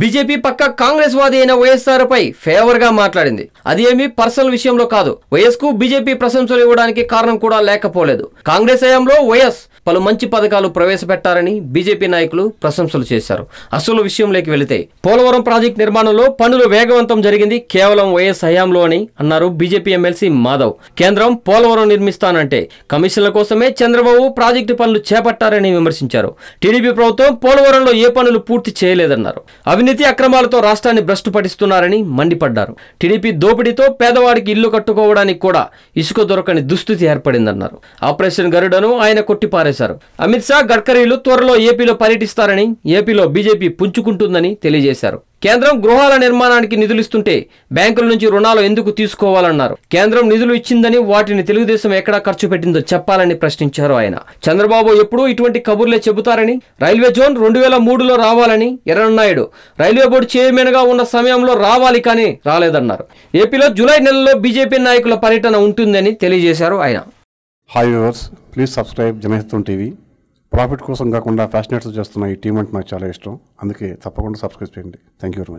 BJP పక్క కాంగ్రెస్ వాది అయిన వైఎస్ఆర్ పై ఫేవర్ గా మాట్లాడింది అది ఏమి పర్సనల్ విషయంలో కాదు వైఎస్ కు బీజేపీ ప్రశంసలు ఇవ్వడానికి కారణం కూడా లేకపోలేదు కాంగ్రెస్ హయాంలో వైఎస్ పలు మంచి పథకాలు ప్రవేశపెట్టారని బీజేపీ నాయకులు ప్రశంసలు చేశారు అసలు విషయంలోకి వెళితే పోలవరం ప్రాజెక్టు నిర్మాణంలో పనులు వేగవంతం జరిగింది కేవలం వైఎస్ హయాంలో అని అన్నారు బీజేపీ ఎమ్మెల్సీ మాధవ్ కేంద్రం పోలవరం నిర్మిస్తానంటే కమిషన్ల కోసమే చంద్రబాబు ప్రాజెక్టు పనులు చేపట్టారని విమర్శించారు టీడీపీ ప్రభుత్వం పోలవరంలో ఏ పనులు పూర్తి చేయలేదన్నారు అవినీతి అక్రమాలతో రాష్ట్రాన్ని భ్రష్టు పటిస్తున్నారని మండిపడ్డారు టీడీపీ దోపిడీతో పేదవాడికి ఇల్లు కట్టుకోవడానికి కూడా ఇసుక దొరకని దుస్థితి ఏర్పడిందన్నారు ఆపరేషన్ గరుడను ఆయన కొట్టిపారేశారు చేశారు అమిత్ షా గడ్కరీలు త్వరలో ఏపీలో పర్యటిస్తారని ఏపీలో బీజేపీ పుంజుకుంటుందని తెలియజేశారు కేంద్రం గృహాల నిర్మాణానికి నిధులిస్తుంటే బ్యాంకుల నుంచి రుణాలు ఎందుకు తీసుకోవాలన్నారు కేంద్రం నిధులు ఇచ్చిందని వాటిని తెలుగుదేశం ఎక్కడా ఖర్చు పెట్టిందో చెప్పాలని ప్రశ్నించారు ఆయన చంద్రబాబు ఎప్పుడూ ఇటువంటి కబుర్లే చెబుతారని రైల్వే జోన్ రెండు వేల మూడులో రావాలని ఎర్రన్నాయుడు రైల్వే బోర్డు చైర్మన్గా ఉన్న సమయంలో రావాలి కానీ రాలేదన్నారు ఏపీలో జూలై నెలలో బీజేపీ నాయకుల పర్యటన ఉంటుందని తెలియజేశారు ఆయన hi viewers please subscribe Janahitam TV profit కోసం కాకుండా ఫ్యాషనేట్స్ చేస్తున్న ఈ టీం అంటే నాకు చాలా ఇష్టం అందుకే తప్పకుండా సబ్స్క్రైబ్ చేయండి థ్యాంక్ యూ వెరీ మచ్